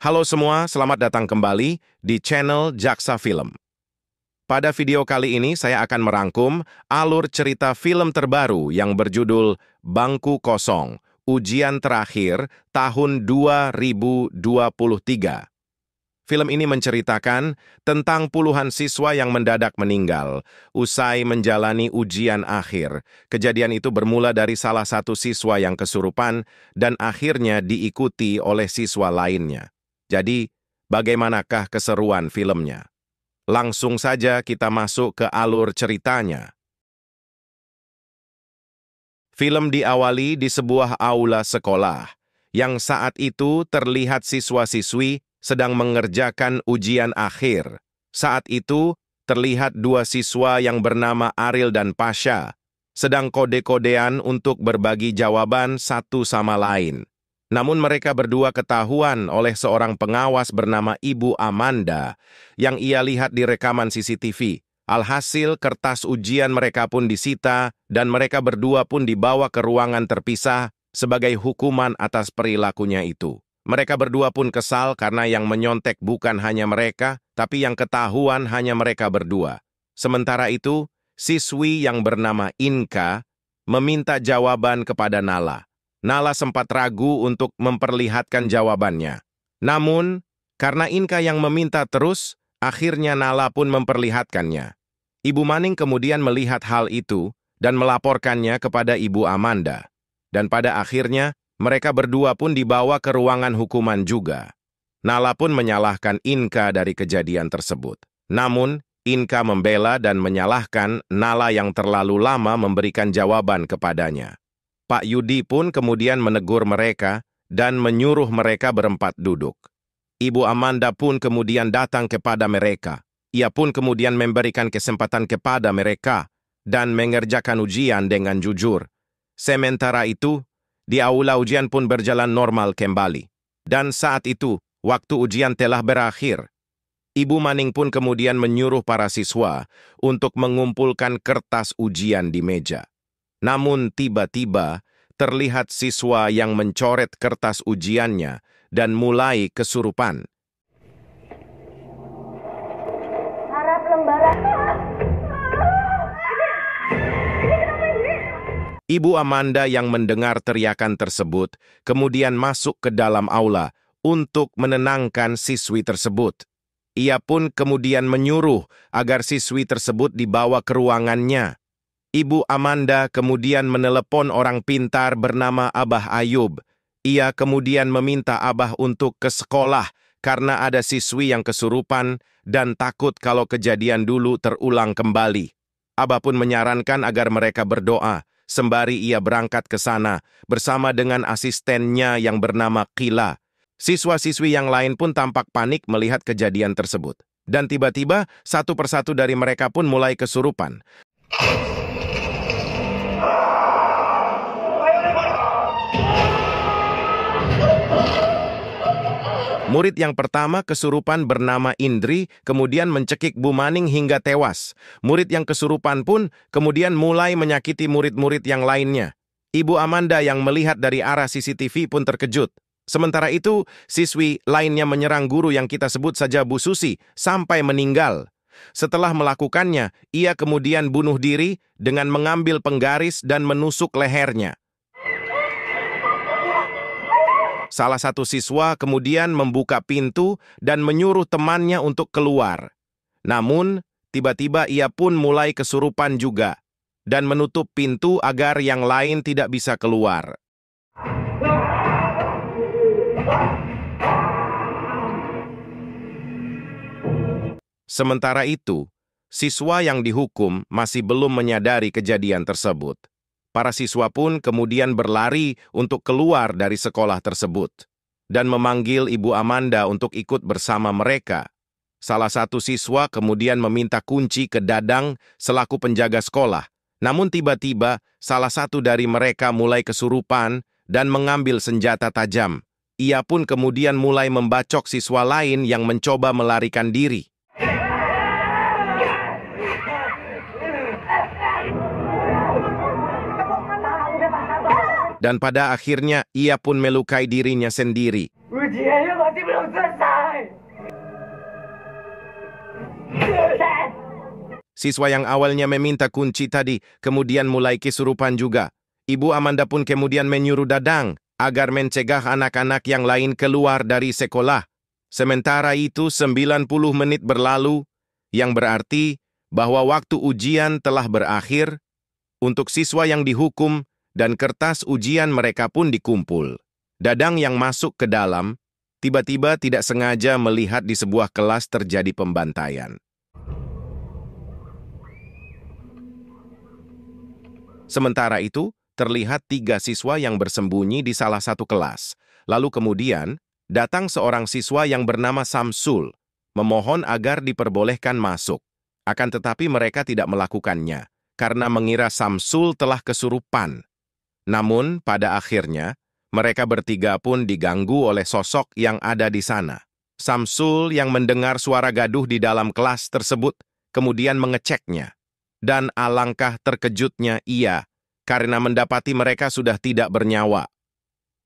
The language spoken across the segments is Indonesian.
Halo semua, selamat datang kembali di channel Jaksa Film. Pada video kali ini saya akan merangkum alur cerita film terbaru yang berjudul Bangku Kosong, Ujian Terakhir tahun 2023. Film ini menceritakan tentang puluhan siswa yang mendadak meninggal usai menjalani ujian akhir. Kejadian itu bermula dari salah satu siswa yang kesurupan dan akhirnya diikuti oleh siswa lainnya. Jadi, bagaimanakah keseruan filmnya? Langsung saja kita masuk ke alur ceritanya. Film diawali di sebuah aula sekolah, yang saat itu terlihat siswa-siswi sedang mengerjakan ujian akhir. Saat itu, terlihat dua siswa yang bernama Aril dan Pasha, sedang kode-kodean untuk berbagi jawaban satu sama lain. Namun mereka berdua ketahuan oleh seorang pengawas bernama Ibu Amanda yang ia lihat di rekaman CCTV. Alhasil kertas ujian mereka pun disita dan mereka berdua pun dibawa ke ruangan terpisah sebagai hukuman atas perilakunya itu. Mereka berdua pun kesal karena yang menyontek bukan hanya mereka, tapi yang ketahuan hanya mereka berdua. Sementara itu, siswi yang bernama Inka meminta jawaban kepada Nala. Nala sempat ragu untuk memperlihatkan jawabannya. Namun, karena Inka yang meminta terus, akhirnya Nala pun memperlihatkannya. Ibu Maning kemudian melihat hal itu dan melaporkannya kepada Ibu Amanda. Dan pada akhirnya, mereka berdua pun dibawa ke ruangan hukuman juga. Nala pun menyalahkan Inka dari kejadian tersebut. Namun, Inka membela dan menyalahkan Nala yang terlalu lama memberikan jawaban kepadanya. Pak Yudi pun kemudian menegur mereka dan menyuruh mereka berempat duduk. Ibu Amanda pun kemudian datang kepada mereka. Ia pun kemudian memberikan kesempatan kepada mereka dan mengerjakan ujian dengan jujur. Sementara itu, di aula ujian pun berjalan normal kembali. Dan saat itu, waktu ujian telah berakhir. Ibu Maning pun kemudian menyuruh para siswa untuk mengumpulkan kertas ujian di meja. Namun tiba-tiba terlihat siswa yang mencoret kertas ujiannya dan mulai kesurupan. Ibu Amanda yang mendengar teriakan tersebut kemudian masuk ke dalam aula untuk menenangkan siswi tersebut. Ia pun kemudian menyuruh agar siswi tersebut dibawa ke ruangannya. Ibu Amanda kemudian menelepon orang pintar bernama Abah Ayub. Ia kemudian meminta Abah untuk ke sekolah karena ada siswi yang kesurupan dan takut kalau kejadian dulu terulang kembali. Abah pun menyarankan agar mereka berdoa, sembari ia berangkat ke sana bersama dengan asistennya yang bernama Kila. Siswa-siswi yang lain pun tampak panik melihat kejadian tersebut. Dan tiba-tiba, satu persatu dari mereka pun mulai kesurupan. Murid yang pertama kesurupan bernama Indri, kemudian mencekik Bu Maning hingga tewas. Murid yang kesurupan pun kemudian mulai menyakiti murid-murid yang lainnya. Ibu Amanda yang melihat dari arah CCTV pun terkejut. Sementara itu, siswi lainnya menyerang guru yang kita sebut saja Bu Susi sampai meninggal. Setelah melakukannya, ia kemudian bunuh diri dengan mengambil penggaris dan menusuk lehernya. Salah satu siswa kemudian membuka pintu dan menyuruh temannya untuk keluar. Namun, tiba-tiba ia pun mulai kesurupan juga dan menutup pintu agar yang lain tidak bisa keluar. Sementara itu, siswa yang dihukum masih belum menyadari kejadian tersebut para siswa pun kemudian berlari untuk keluar dari sekolah tersebut dan memanggil Ibu Amanda untuk ikut bersama mereka. Salah satu siswa kemudian meminta kunci ke Dadang selaku penjaga sekolah. Namun tiba-tiba salah satu dari mereka mulai kesurupan dan mengambil senjata tajam. Ia pun kemudian mulai membacok siswa lain yang mencoba melarikan diri. Dan pada akhirnya, ia pun melukai dirinya sendiri. Ujiannya masih belum selesai. Siswa yang awalnya meminta kunci tadi, kemudian mulai kesurupan juga. Ibu Amanda pun kemudian menyuruh Dadang agar mencegah anak-anak yang lain keluar dari sekolah. Sementara itu 90 menit berlalu, yang berarti bahwa waktu ujian telah berakhir. Untuk siswa yang dihukum, dan kertas ujian mereka pun dikumpul. Dadang yang masuk ke dalam, tiba-tiba tidak sengaja melihat di sebuah kelas terjadi pembantaian. Sementara itu, terlihat tiga siswa yang bersembunyi di salah satu kelas. Lalu kemudian, datang seorang siswa yang bernama Samsul, memohon agar diperbolehkan masuk. Akan tetapi mereka tidak melakukannya, karena mengira Samsul telah kesurupan. Namun, pada akhirnya, mereka bertiga pun diganggu oleh sosok yang ada di sana. Samsul yang mendengar suara gaduh di dalam kelas tersebut kemudian mengeceknya. Dan alangkah terkejutnya ia, karena mendapati mereka sudah tidak bernyawa.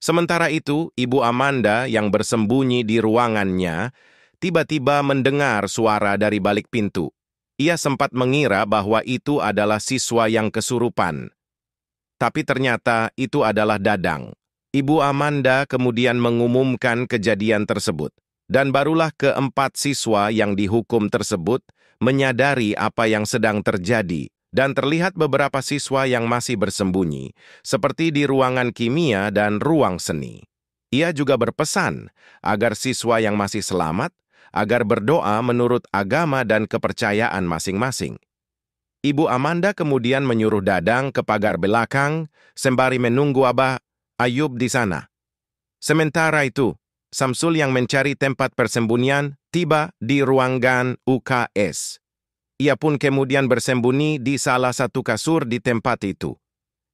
Sementara itu, Ibu Amanda yang bersembunyi di ruangannya tiba-tiba mendengar suara dari balik pintu. Ia sempat mengira bahwa itu adalah siswa yang kesurupan tapi ternyata itu adalah Dadang. Ibu Amanda kemudian mengumumkan kejadian tersebut, dan barulah keempat siswa yang dihukum tersebut menyadari apa yang sedang terjadi, dan terlihat beberapa siswa yang masih bersembunyi, seperti di ruangan kimia dan ruang seni. Ia juga berpesan agar siswa yang masih selamat, agar berdoa menurut agama dan kepercayaan masing-masing. Ibu Amanda kemudian menyuruh Dadang ke pagar belakang, sembari menunggu Abah Ayub di sana. Sementara itu, Samsul yang mencari tempat persembunyian tiba di ruangan UKS. Ia pun kemudian bersembunyi di salah satu kasur di tempat itu.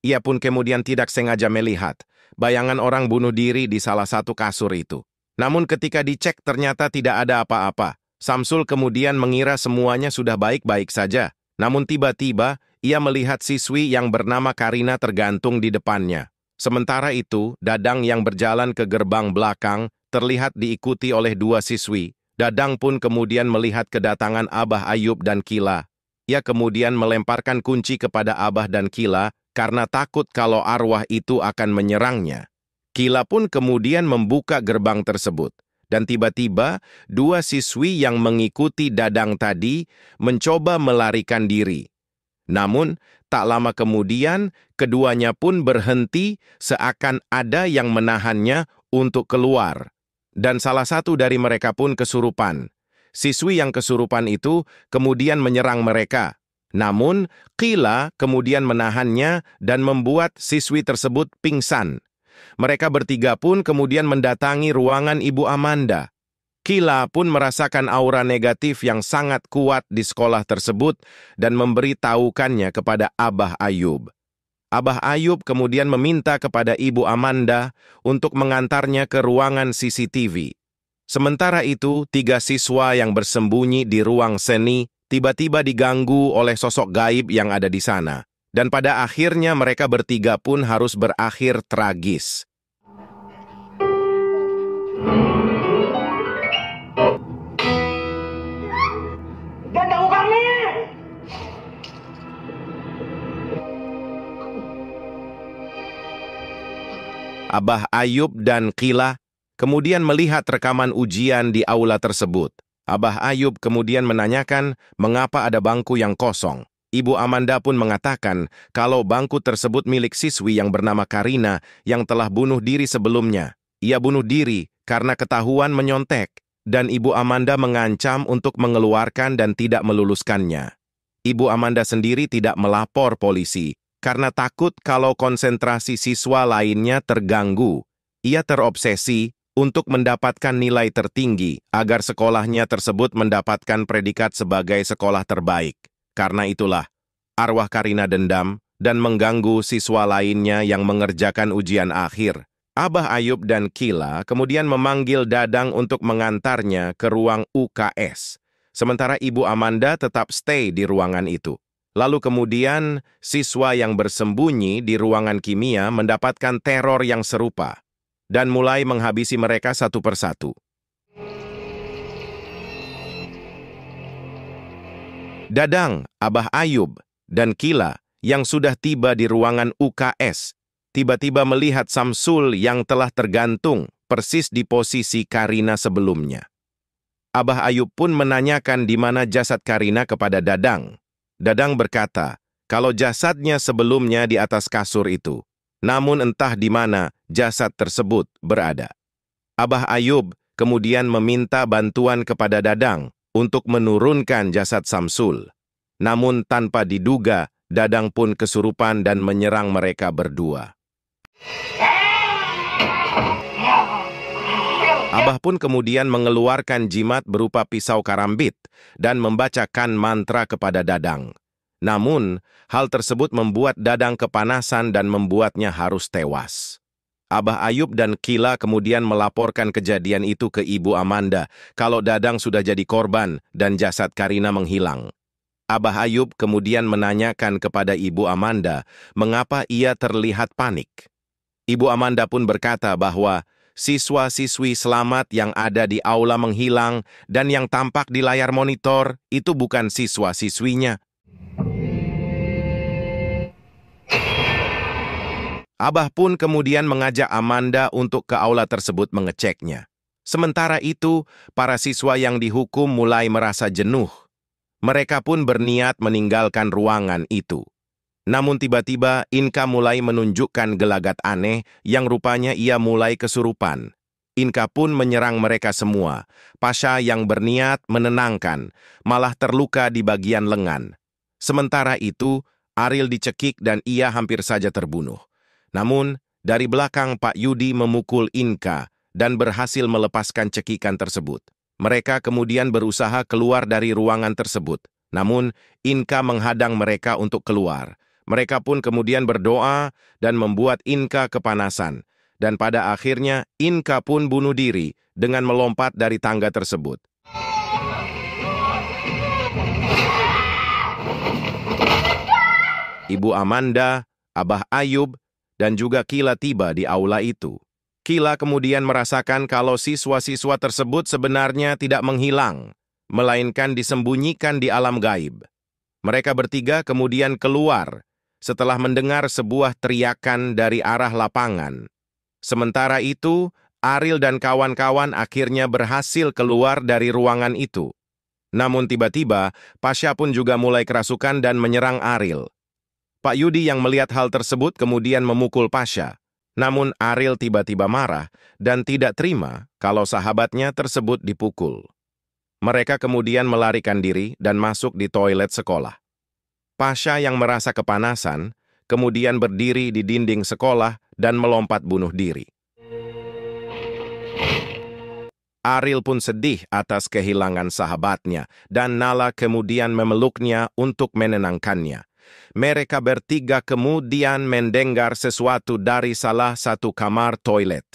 Ia pun kemudian tidak sengaja melihat bayangan orang bunuh diri di salah satu kasur itu. Namun ketika dicek ternyata tidak ada apa-apa. Samsul kemudian mengira semuanya sudah baik-baik saja. Namun tiba-tiba, ia melihat siswi yang bernama Karina tergantung di depannya. Sementara itu, Dadang yang berjalan ke gerbang belakang terlihat diikuti oleh dua siswi. Dadang pun kemudian melihat kedatangan Abah Ayub dan Kila. Ia kemudian melemparkan kunci kepada Abah dan Kila karena takut kalau arwah itu akan menyerangnya. Kila pun kemudian membuka gerbang tersebut. Dan tiba-tiba, dua siswi yang mengikuti Dadang tadi mencoba melarikan diri. Namun, tak lama kemudian, keduanya pun berhenti seakan ada yang menahannya untuk keluar. Dan salah satu dari mereka pun kesurupan. Siswi yang kesurupan itu kemudian menyerang mereka. Namun, Kila kemudian menahannya dan membuat siswi tersebut pingsan. Mereka bertiga pun kemudian mendatangi ruangan Ibu Amanda. Kila pun merasakan aura negatif yang sangat kuat di sekolah tersebut dan memberitahukannya kepada Abah Ayub. Abah Ayub kemudian meminta kepada Ibu Amanda untuk mengantarnya ke ruangan CCTV. Sementara itu, tiga siswa yang bersembunyi di ruang seni tiba-tiba diganggu oleh sosok gaib yang ada di sana dan pada akhirnya mereka bertiga pun harus berakhir tragis. Abah Ayub dan Kila kemudian melihat rekaman ujian di aula tersebut. Abah Ayub kemudian menanyakan mengapa ada bangku yang kosong. Ibu Amanda pun mengatakan kalau bangku tersebut milik siswi yang bernama Karina yang telah bunuh diri sebelumnya. Ia bunuh diri karena ketahuan menyontek, dan Ibu Amanda mengancam untuk mengeluarkan dan tidak meluluskannya. Ibu Amanda sendiri tidak melapor polisi karena takut kalau konsentrasi siswa lainnya terganggu. Ia terobsesi untuk mendapatkan nilai tertinggi agar sekolahnya tersebut mendapatkan predikat sebagai sekolah terbaik. Karena itulah, arwah Karina dendam dan mengganggu siswa lainnya yang mengerjakan ujian akhir. Abah Ayub dan Kila kemudian memanggil Dadang untuk mengantarnya ke ruang UKS, sementara Ibu Amanda tetap stay di ruangan itu. Lalu kemudian, siswa yang bersembunyi di ruangan kimia mendapatkan teror yang serupa dan mulai menghabisi mereka satu persatu. Dadang, Abah Ayub, dan Kila yang sudah tiba di ruangan UKS, tiba-tiba melihat Samsul yang telah tergantung persis di posisi Karina sebelumnya. Abah Ayub pun menanyakan di mana jasad Karina kepada Dadang. Dadang berkata, kalau jasadnya sebelumnya di atas kasur itu, namun entah di mana jasad tersebut berada. Abah Ayub kemudian meminta bantuan kepada Dadang untuk menurunkan jasad Samsul. Namun tanpa diduga, Dadang pun kesurupan dan menyerang mereka berdua. Abah pun kemudian mengeluarkan jimat berupa pisau karambit dan membacakan mantra kepada Dadang. Namun, hal tersebut membuat Dadang kepanasan dan membuatnya harus tewas. Abah Ayub dan Kila kemudian melaporkan kejadian itu ke Ibu Amanda kalau Dadang sudah jadi korban dan jasad Karina menghilang. Abah Ayub kemudian menanyakan kepada Ibu Amanda mengapa ia terlihat panik. Ibu Amanda pun berkata bahwa siswa-siswi selamat yang ada di aula menghilang dan yang tampak di layar monitor itu bukan siswa-siswinya. Abah pun kemudian mengajak Amanda untuk ke aula tersebut mengeceknya. Sementara itu, para siswa yang dihukum mulai merasa jenuh. Mereka pun berniat meninggalkan ruangan itu. Namun tiba-tiba Inka mulai menunjukkan gelagat aneh yang rupanya ia mulai kesurupan. Inka pun menyerang mereka semua. Pasha yang berniat menenangkan, malah terluka di bagian lengan. Sementara itu, Aril dicekik dan ia hampir saja terbunuh. Namun, dari belakang Pak Yudi memukul Inka dan berhasil melepaskan cekikan tersebut. Mereka kemudian berusaha keluar dari ruangan tersebut. Namun, Inka menghadang mereka untuk keluar. Mereka pun kemudian berdoa dan membuat Inka kepanasan. Dan pada akhirnya, Inka pun bunuh diri dengan melompat dari tangga tersebut. Ibu Amanda, Abah Ayub, dan juga Kila tiba di aula itu. Kila kemudian merasakan kalau siswa-siswa tersebut sebenarnya tidak menghilang, melainkan disembunyikan di alam gaib. Mereka bertiga kemudian keluar setelah mendengar sebuah teriakan dari arah lapangan. Sementara itu, Aril dan kawan-kawan akhirnya berhasil keluar dari ruangan itu. Namun tiba-tiba, Pasha pun juga mulai kerasukan dan menyerang Aril. Pak Yudi yang melihat hal tersebut kemudian memukul Pasha. Namun Aril tiba-tiba marah dan tidak terima kalau sahabatnya tersebut dipukul. Mereka kemudian melarikan diri dan masuk di toilet sekolah. Pasha yang merasa kepanasan, kemudian berdiri di dinding sekolah dan melompat bunuh diri. Aril pun sedih atas kehilangan sahabatnya dan Nala kemudian memeluknya untuk menenangkannya mereka bertiga kemudian mendengar sesuatu dari salah satu kamar toilet.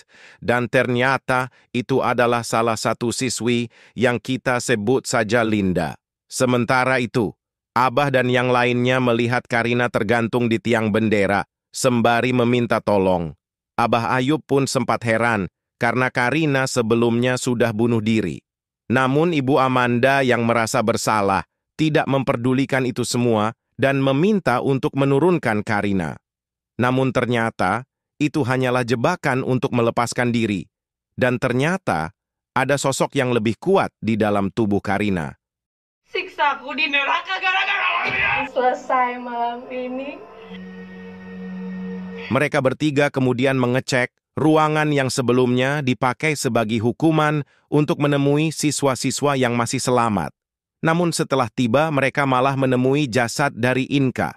Dan ternyata itu adalah salah satu siswi yang kita sebut saja Linda. Sementara itu, Abah dan yang lainnya melihat Karina tergantung di tiang bendera, sembari meminta tolong. Abah Ayub pun sempat heran karena Karina sebelumnya sudah bunuh diri. Namun Ibu Amanda yang merasa bersalah tidak memperdulikan itu semua dan meminta untuk menurunkan Karina. Namun ternyata, itu hanyalah jebakan untuk melepaskan diri. Dan ternyata, ada sosok yang lebih kuat di dalam tubuh Karina. Siksaku di neraka gara-gara Selesai malam ini. Mereka bertiga kemudian mengecek ruangan yang sebelumnya dipakai sebagai hukuman untuk menemui siswa-siswa yang masih selamat. Namun setelah tiba mereka malah menemui jasad dari Inka.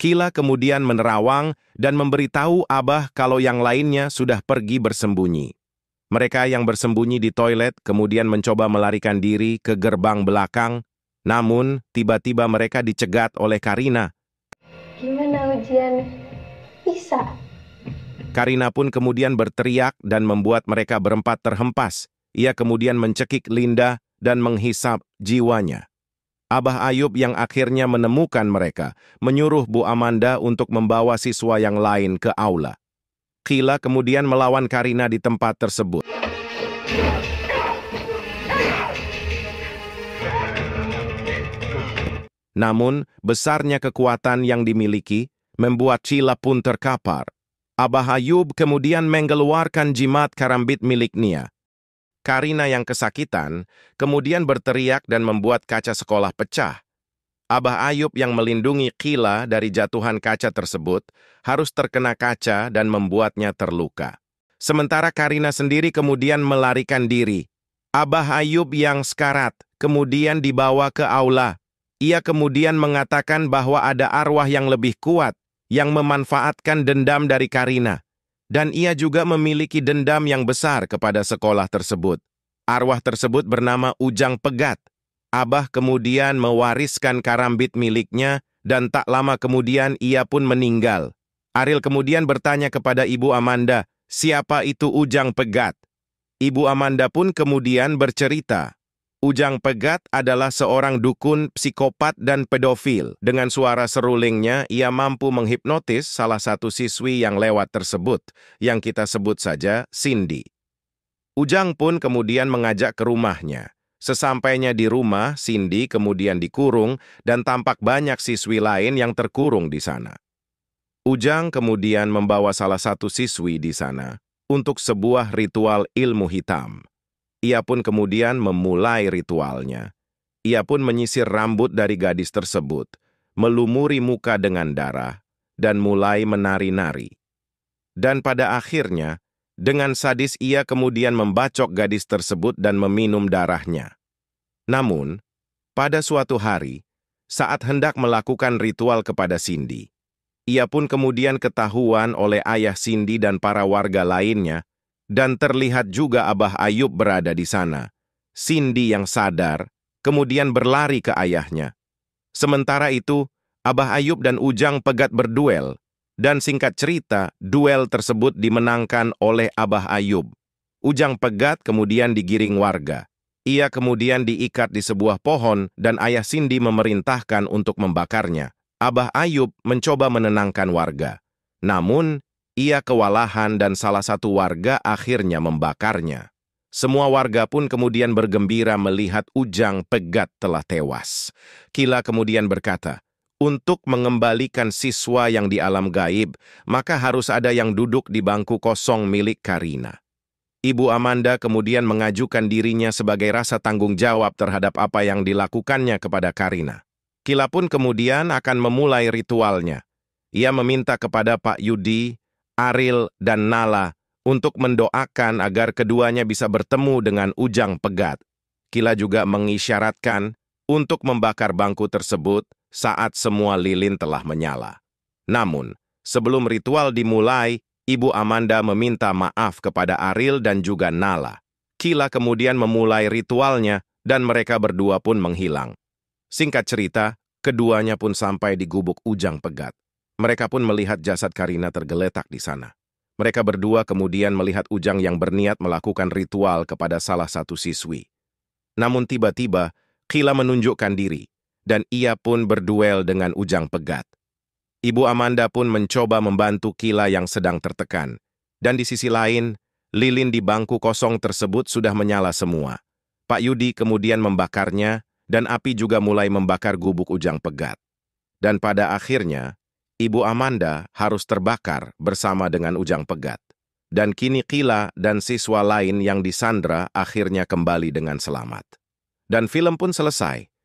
Kila kemudian menerawang dan memberitahu Abah kalau yang lainnya sudah pergi bersembunyi. Mereka yang bersembunyi di toilet kemudian mencoba melarikan diri ke gerbang belakang, namun tiba-tiba mereka dicegat oleh Karina. Gimana ujian bisa? Karina pun kemudian berteriak dan membuat mereka berempat terhempas. Ia kemudian mencekik Linda dan menghisap jiwanya. Abah Ayub yang akhirnya menemukan mereka, menyuruh Bu Amanda untuk membawa siswa yang lain ke aula. Kila kemudian melawan Karina di tempat tersebut. Namun, besarnya kekuatan yang dimiliki membuat Cila pun terkapar. Abah Ayub kemudian mengeluarkan jimat karambit milik Nia. Karina yang kesakitan, kemudian berteriak dan membuat kaca sekolah pecah. Abah Ayub yang melindungi Kila dari jatuhan kaca tersebut harus terkena kaca dan membuatnya terluka. Sementara Karina sendiri kemudian melarikan diri. Abah Ayub yang sekarat kemudian dibawa ke aula. Ia kemudian mengatakan bahwa ada arwah yang lebih kuat yang memanfaatkan dendam dari Karina. Dan ia juga memiliki dendam yang besar kepada sekolah tersebut. Arwah tersebut bernama Ujang Pegat. Abah kemudian mewariskan karambit miliknya dan tak lama kemudian ia pun meninggal. Aril kemudian bertanya kepada Ibu Amanda, siapa itu Ujang Pegat? Ibu Amanda pun kemudian bercerita Ujang Pegat adalah seorang dukun, psikopat, dan pedofil. Dengan suara serulingnya, ia mampu menghipnotis salah satu siswi yang lewat tersebut, yang kita sebut saja Cindy. Ujang pun kemudian mengajak ke rumahnya. Sesampainya di rumah, Cindy kemudian dikurung dan tampak banyak siswi lain yang terkurung di sana. Ujang kemudian membawa salah satu siswi di sana untuk sebuah ritual ilmu hitam. Ia pun kemudian memulai ritualnya. Ia pun menyisir rambut dari gadis tersebut, melumuri muka dengan darah, dan mulai menari-nari. Dan pada akhirnya, dengan sadis ia kemudian membacok gadis tersebut dan meminum darahnya. Namun, pada suatu hari, saat hendak melakukan ritual kepada Cindy, ia pun kemudian ketahuan oleh ayah Cindy dan para warga lainnya dan terlihat juga Abah Ayub berada di sana. Cindy yang sadar, kemudian berlari ke ayahnya. Sementara itu, Abah Ayub dan Ujang pegat berduel, dan singkat cerita, duel tersebut dimenangkan oleh Abah Ayub. Ujang pegat kemudian digiring warga. Ia kemudian diikat di sebuah pohon dan ayah Cindy memerintahkan untuk membakarnya. Abah Ayub mencoba menenangkan warga. Namun, ia kewalahan dan salah satu warga akhirnya membakarnya. Semua warga pun kemudian bergembira melihat Ujang Pegat telah tewas. Kila kemudian berkata, untuk mengembalikan siswa yang di alam gaib, maka harus ada yang duduk di bangku kosong milik Karina. Ibu Amanda kemudian mengajukan dirinya sebagai rasa tanggung jawab terhadap apa yang dilakukannya kepada Karina. Kila pun kemudian akan memulai ritualnya. Ia meminta kepada Pak Yudi Aril, dan Nala untuk mendoakan agar keduanya bisa bertemu dengan Ujang Pegat. Kila juga mengisyaratkan untuk membakar bangku tersebut saat semua lilin telah menyala. Namun, sebelum ritual dimulai, Ibu Amanda meminta maaf kepada Aril dan juga Nala. Kila kemudian memulai ritualnya dan mereka berdua pun menghilang. Singkat cerita, keduanya pun sampai di gubuk Ujang Pegat. Mereka pun melihat jasad Karina tergeletak di sana. Mereka berdua kemudian melihat Ujang yang berniat melakukan ritual kepada salah satu siswi. Namun tiba-tiba, Kila menunjukkan diri, dan ia pun berduel dengan Ujang Pegat. Ibu Amanda pun mencoba membantu Kila yang sedang tertekan. Dan di sisi lain, lilin di bangku kosong tersebut sudah menyala semua. Pak Yudi kemudian membakarnya, dan api juga mulai membakar gubuk Ujang Pegat. Dan pada akhirnya, Ibu Amanda harus terbakar bersama dengan Ujang Pegat. Dan kini Kila dan siswa lain yang disandra akhirnya kembali dengan selamat. Dan film pun selesai